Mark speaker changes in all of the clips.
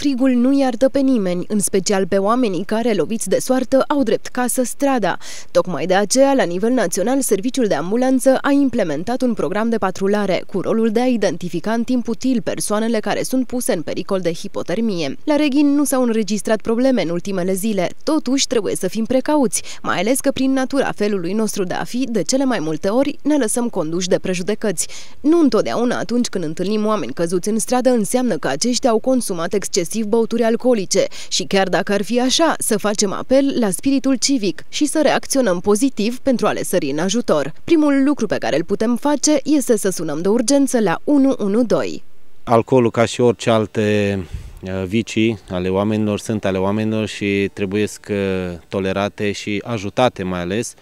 Speaker 1: Frigul nu iartă pe nimeni, în special pe oamenii care, loviți de soartă, au drept casă strada. Tocmai de aceea, la nivel național, Serviciul de Ambulanță a implementat un program de patrulare cu rolul de a identifica în timp util persoanele care sunt puse în pericol de hipotermie. La Reghin nu s-au înregistrat probleme în ultimele zile, totuși trebuie să fim precauți, mai ales că prin natura felului nostru de a fi, de cele mai multe ori ne lăsăm conduși de prejudecăți. Nu întotdeauna atunci când întâlnim oameni căzuți în stradă înseamnă că aceștia au consumat exces inclusiv băuturi alcoolice. Și chiar dacă ar fi așa, să facem apel la spiritul civic și să reacționăm pozitiv pentru a le sări în ajutor. Primul lucru pe care îl putem face este să sunăm de urgență la 112.
Speaker 2: Alcoolul, ca și orice alte uh, vicii ale oamenilor, sunt ale oamenilor și trebuie să uh, tolerate și ajutate mai ales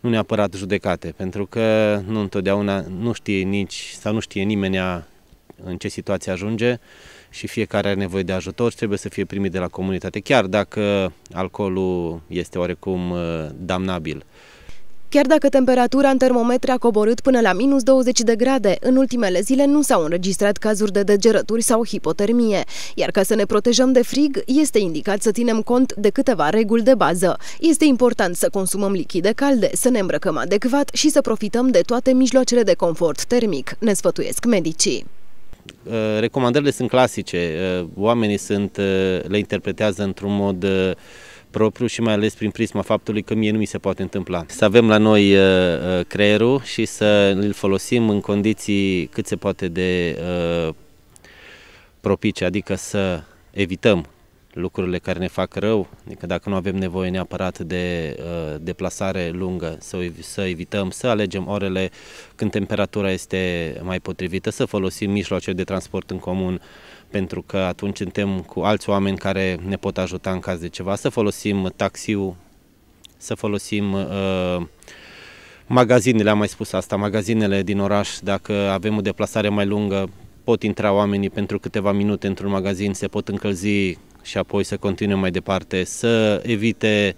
Speaker 2: nu neapărat judecate, pentru că nu întotdeauna nu știe nici sau nu știe nimeni în ce situație ajunge și fiecare are nevoie de ajutor și trebuie să fie primit de la comunitate, chiar dacă alcoolul este oarecum uh, damnabil.
Speaker 1: Chiar dacă temperatura în termometre a coborât până la minus 20 de grade, în ultimele zile nu s-au înregistrat cazuri de degerături sau hipotermie. Iar ca să ne protejăm de frig, este indicat să ținem cont de câteva reguli de bază. Este important să consumăm lichide calde, să ne îmbrăcăm adecvat și să profităm de toate mijloacele de confort termic, ne sfătuiesc medicii.
Speaker 2: Uh, recomandările sunt clasice, uh, oamenii sunt, uh, le interpretează într-un mod propriu și mai ales prin prisma faptului că mie nu mi se poate întâmpla. Să avem la noi creierul și să îl folosim în condiții cât se poate de propice, adică să evităm lucrurile care ne fac rău, adică dacă nu avem nevoie neapărat de uh, deplasare lungă, să, să evităm, să alegem orele când temperatura este mai potrivită, să folosim mijloace de transport în comun, pentru că atunci suntem cu alți oameni care ne pot ajuta în caz de ceva, să folosim taxiul, să folosim uh, magazinele, am mai spus asta, magazinele din oraș, dacă avem o deplasare mai lungă, pot intra oamenii pentru câteva minute într-un magazin, se pot încălzi și apoi să continue mai departe, să evite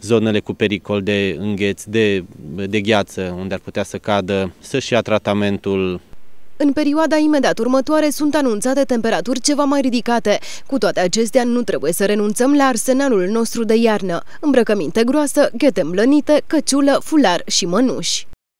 Speaker 2: zonele cu pericol de îngheț, de, de gheață, unde ar putea să cadă, să-și ia tratamentul
Speaker 1: în perioada imediat următoare sunt anunțate temperaturi ceva mai ridicate. Cu toate acestea, nu trebuie să renunțăm la arsenalul nostru de iarnă. Îmbrăcăminte groasă, ghete mlănite, căciulă, fular și mănuși.